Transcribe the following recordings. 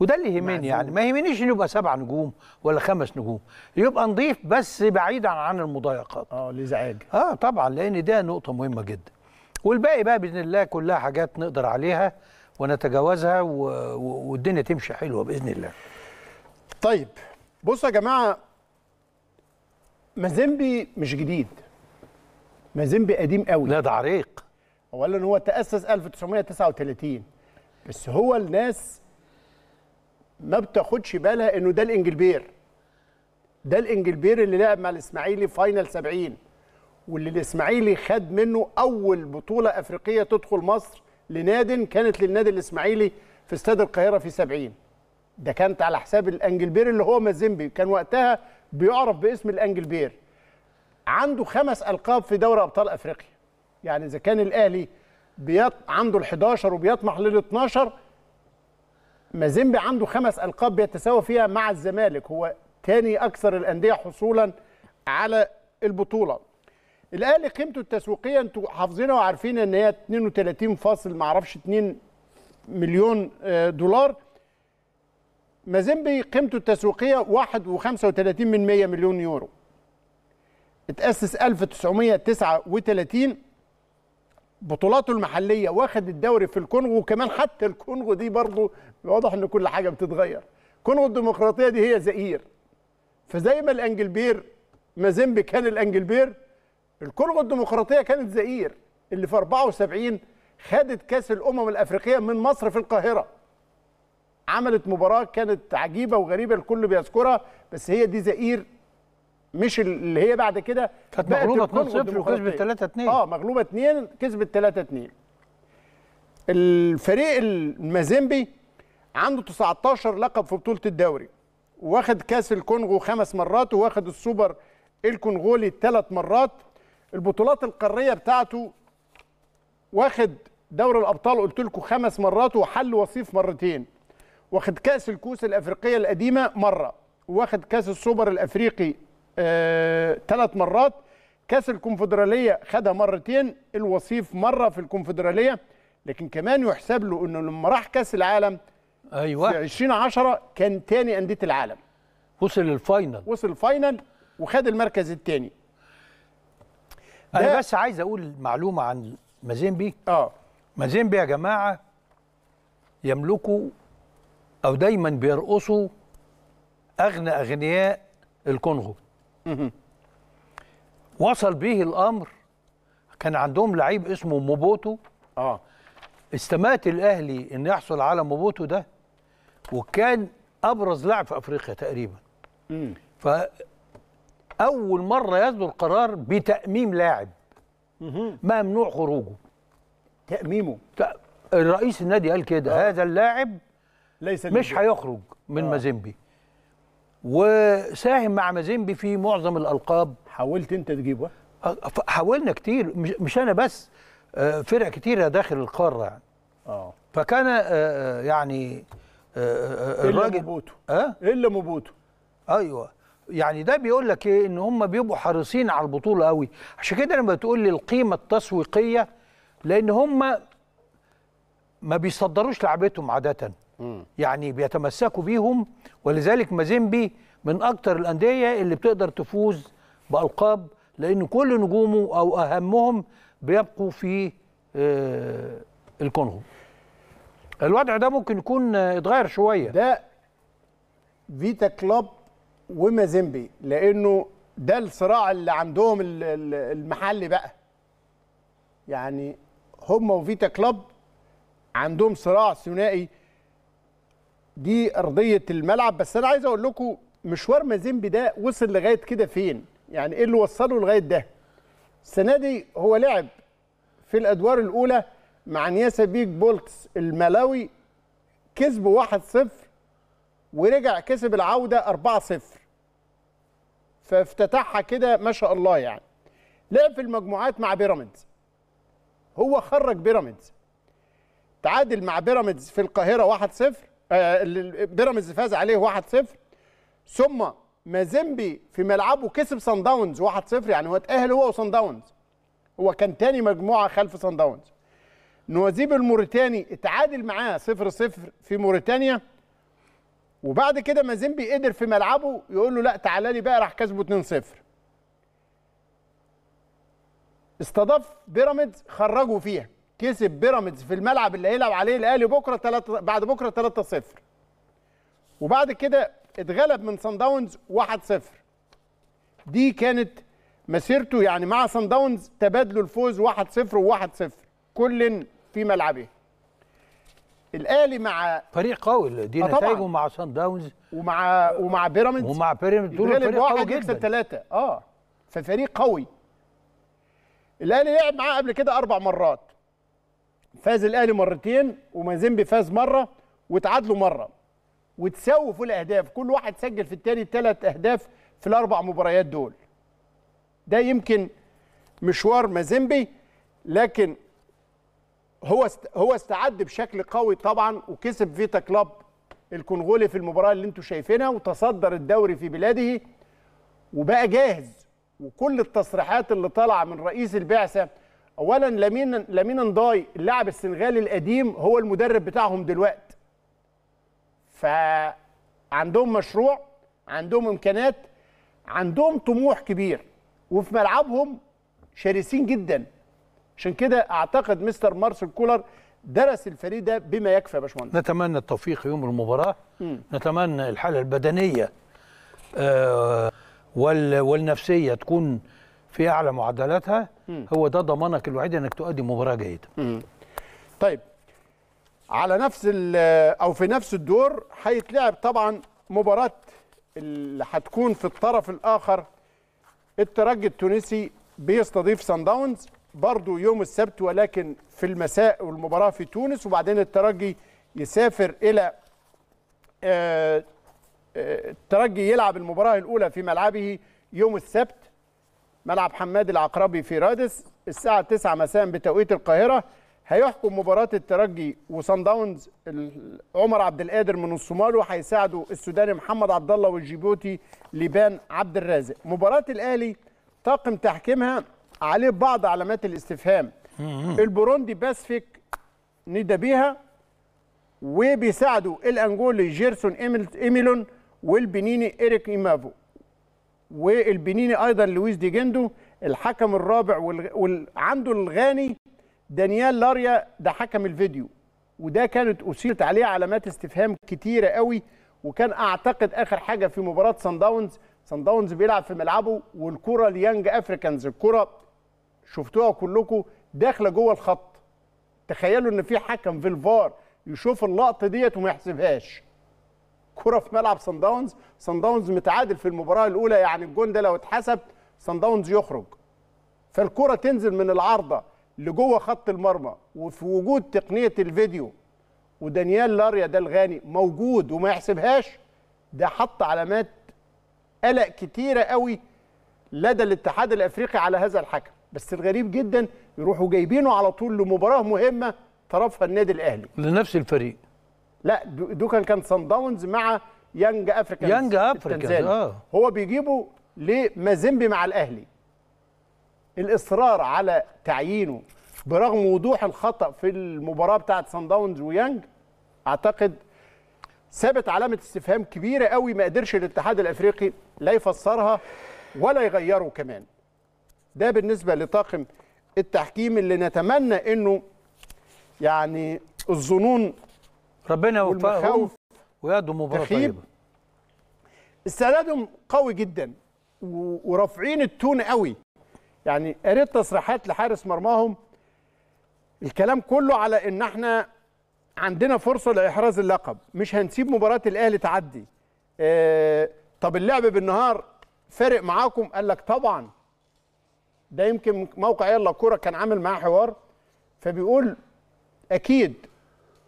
وده اللي يهمني يعني ما يهمنيش انه يبقى سبع نجوم ولا خمس نجوم يبقى نضيف بس بعيدا عن المضايقات اه الازعاج اه طبعا لان ده نقطه مهمه جدا والباقي بقى باذن الله كلها حاجات نقدر عليها ونتجاوزها و... و... والدنيا تمشي حلوه باذن الله طيب بصوا يا جماعه مازيمبي مش جديد مازيمبي قديم قوي لا ده عريق اولا هو تاسس 1939 بس هو الناس ما بتاخدش بالها انه ده الانجلبير ده الانجلبير اللي لعب مع الاسماعيلي فاينل 70 واللي الاسماعيلي خد منه اول بطوله افريقيه تدخل مصر لناد كانت للنادي الاسماعيلي في استاد القاهره في 70 ده كانت على حساب الانجلبير اللي هو مازيمبي كان وقتها بيعرف باسم الانجلبير عنده خمس القاب في دوري ابطال افريقيا يعني اذا كان الاهلي بيط... عنده ال11 وبيطمح لل12 مازيمبي عنده خمس القاب بيتساوى فيها مع الزمالك هو تاني اكثر الانديه حصولا على البطوله الاهلي قيمته التسويقيه انتوا حافظينها وعارفين ان هي 32 فاصل ما اعرفش 2 مليون آه، دولار مازيمبي قيمته التسويقيه 1.35 من 100 مليون يورو اتأسس 1939 بطولاته المحليه واخد الدوري في الكونغو وكمان حتى الكونغو دي برضه واضح ان كل حاجه بتتغير كونغو الديمقراطيه دي هي زئير فزي ما الانجلبير مازيمبي كان الانجلبير الكونغو الديمقراطيه كانت زئير اللي في 74 خدت كاس الامم الافريقيه من مصر في القاهره عملت مباراه كانت عجيبه وغريبه الكل بيذكرها بس هي دي زئير مش اللي هي بعد كده كانت مغلوبه 2 0 وكسبت 3 2 اه مغلوبه 2 كسبت 3 2 الفريق المازيمبي عنده 19 لقب في بطوله الدوري واخد كاس الكونغو خمس مرات واخد السوبر الكونغولي ثلاث مرات البطولات القاريه بتاعته واخد دوري الابطال قلت لكم خمس مرات وحل وصيف مرتين واخد كاس الكوس الافريقيه القديمه مره واخد كاس السوبر الافريقي ثلاث آه، مرات كاس الكونفدراليه خدها مرتين الوصيف مره في الكونفدراليه لكن كمان يحسب له انه لما راح كاس العالم ايوه في 2010 كان تاني انديه العالم وصل للفاينل وصل الفاينل وخد المركز الثاني انا بس عايز اقول معلومه عن مازيمبي اه مازيمبي يا جماعه يملكوا او دايما بيرقصوا اغنى اغنياء الكونغو وصل به الامر كان عندهم لعيب اسمه موبوتو اه استمات الاهلي ان يحصل على موبوتو ده وكان ابرز لاعب في افريقيا تقريبا امم ف اول مره يصدر قرار بتاميم لاعب ممنوع خروجه تاميمه الرئيس النادي قال كده آه. هذا اللاعب ليس مش هيخرج من آه. مازيمبي وساهم مع مازيمبي في معظم الالقاب حاولت انت تجيبه حاولنا كتير مش انا بس آه، فرق كتيره داخل القاره يعني اه فكان آه، آه، يعني الراجل الا موبوتو اه الا موبوتو ايوه يعني ده بيقول لك ايه ان هم بيبقوا حريصين على البطوله قوي عشان كده لما بتقول لي القيمه التسويقيه لان هم ما بيصدروش لعبتهم عاده يعني بيتمسكوا بيهم ولذلك مازيمبي من اكتر الانديه اللي بتقدر تفوز بالقاب لان كل نجومه او اهمهم بيبقوا في آه، الكونغو الوضع ده ممكن يكون اتغير آه، شويه ده فيتا كلوب ومازيمبي لانه ده الصراع اللي عندهم المحلي بقى يعني هم وفيتا كلوب عندهم صراع ثنائي دي ارضيه الملعب بس انا عايز اقول لكم مشوار مازيمبي ده وصل لغايه كده فين يعني ايه اللي وصله لغايه ده السنه دي هو لعب في الادوار الاولى مع نياسا بيك بولتس الملاوي كسبه 1-0 ورجع كسب العوده 4-0 فافتتحها كده ما شاء الله يعني لعب في المجموعات مع بيراميدز هو خرج بيراميدز تعادل مع بيراميدز في القاهره 1-0 آه، بيراميدز فاز عليه 1-0 ثم مازيمبي في ملعبه كسب سان داونز 1-0 يعني هو اتأهل هو وسان داونز هو كان تاني مجموعه خلف سان داونز نوازيب الموريتاني اتعادل معاه 0-0 في موريتانيا وبعد كده مازيمبي قدر في ملعبه يقول له لا تعالى لي بقى راح كسبه 2-0 استضاف بيراميدز خرجوا فيها كسب بيراميدز في الملعب اللي هيلعب عليه الاهلي بكره 3 بعد بكره 3-0 وبعد كده اتغلب من سان داونز 1-0 دي كانت مسيرته يعني مع سان داونز تبادلوا الفوز 1-0 و1-0 كل في ملعبه الاهلي مع فريق قوي دي آه، نتائجه مع سان داونز ومع ومع بيراميدز ومع بيراميدز دول فريق قوي جدا ثلاثه اه ففريق قوي الاهلي لعب معاه قبل كده اربع مرات فاز الاهلي مرتين ومازيمبي فاز مره وتعادلوا مره وتساووا في الاهداف كل واحد سجل في التاني ثلاث اهداف في الاربع مباريات دول ده يمكن مشوار مازيمبي لكن هو است... هو استعد بشكل قوي طبعا وكسب فيتا كلاب الكونغولي في المباراه اللي انتم شايفينها وتصدر الدوري في بلاده وبقى جاهز وكل التصريحات اللي طالعه من رئيس البعثه اولا لامين لامين نداي اللاعب السنغالي القديم هو المدرب بتاعهم دلوقتي فعندهم مشروع عندهم امكانات عندهم طموح كبير وفي ملعبهم شرسين جدا عشان كده اعتقد مستر مارسيل كولر درس الفريق ده بما يكفي يا باشمهندس نتمنى التوفيق يوم المباراه م. نتمنى الحاله البدنيه آه والنفسيه تكون في اعلى معدلاتها هو ده ضمانك الوحيد انك تؤدي مباراه جيده. طيب على نفس آه، او في نفس الدور هيتلعب طبعا مباراه اللي هتكون في الطرف الاخر الترجي التونسي بيستضيف سان داونز برضه يوم السبت ولكن في المساء والمباراه في تونس وبعدين الترجي يسافر الى آه، آه، الترجي يلعب المباراه الاولى في ملعبه يوم السبت ملعب حماد العقربي في رادس الساعة 9 مساء بتوقيت القاهرة هيحكم مباراة الترجي وصن داونز عمر عبد القادر من الصومال وهيساعده السوداني محمد عبد الله والجيبوتي لبان عبد الرازق مباراة الأهلي طاقم تحكيمها عليه بعض علامات الاستفهام البوروندي باسفيك ندى بيها وبيساعده الانجولي جيرسون ايميلون والبنيني ايريك ايمافو والبنيني ايضا لويس دي جندو الحكم الرابع وعنده الغاني دانيال لاريا ده حكم الفيديو وده كانت اثيرت عليه علامات استفهام كتيره قوي وكان اعتقد اخر حاجه في مباراه سان داونز سان داونز بيلعب في ملعبه والكره ليانج افريكانز الكره شفتوها كلكم داخله جوه الخط تخيلوا ان في حكم في الفار يشوف اللقطه ديت وما يحسبهاش كره في ملعب سان داونز سان داونز متعادل في المباراه الاولى يعني الجون ده لو اتحسب سان داونز يخرج فالكره تنزل من العارضه لجوه خط المرمى وفي وجود تقنيه الفيديو ودانيال لاريا ده الغاني موجود وما يحسبهاش ده حط علامات قلق كتيره قوي لدى الاتحاد الافريقي على هذا الحكم بس الغريب جدا يروحوا جايبينه على طول لمباراه مهمه طرفها النادي الاهلي لنفس الفريق لا دوكان كان سان داونز مع يانج افريكا يانج افريكا اه هو بيجيبه لمازيمبي مع الاهلي الاصرار على تعيينه برغم وضوح الخطا في المباراه بتاعه سان داونز ويانج اعتقد ثابت علامه استفهام كبيره قوي ما قدرش الاتحاد الافريقي لا يفسرها ولا يغيره كمان ده بالنسبه لطاقم التحكيم اللي نتمنى انه يعني الظنون ربنا يوفقهم ويقدم مباراه طيبه استعدادهم قوي جدا ورافعين التون قوي يعني قريت تصريحات لحارس مرماهم الكلام كله على ان احنا عندنا فرصه لاحراز اللقب مش هنسيب مباراه الاهلي تعدي اه طب اللعب بالنهار فارق معاكم قال لك طبعا ده يمكن موقع يلا كوره كان عامل معاه حوار فبيقول اكيد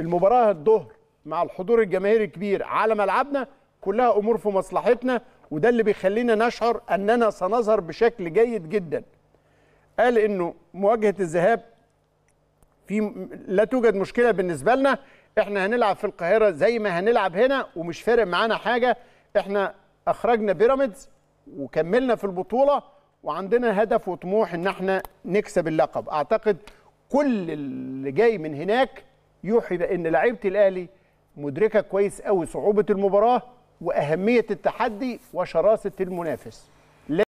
المباراه الظهر مع الحضور الجماهيري الكبير على ملعبنا كلها امور في مصلحتنا وده اللي بيخلينا نشعر اننا سنظهر بشكل جيد جدا قال انه مواجهه الذهاب في لا توجد مشكله بالنسبه لنا احنا هنلعب في القاهره زي ما هنلعب هنا ومش فارق معانا حاجه احنا اخرجنا بيراميدز وكملنا في البطوله وعندنا هدف وطموح ان احنا نكسب اللقب اعتقد كل اللي جاي من هناك يوحي بان لعيبه الاهلي مدركه كويس قوي صعوبه المباراه واهميه التحدي وشراسه المنافس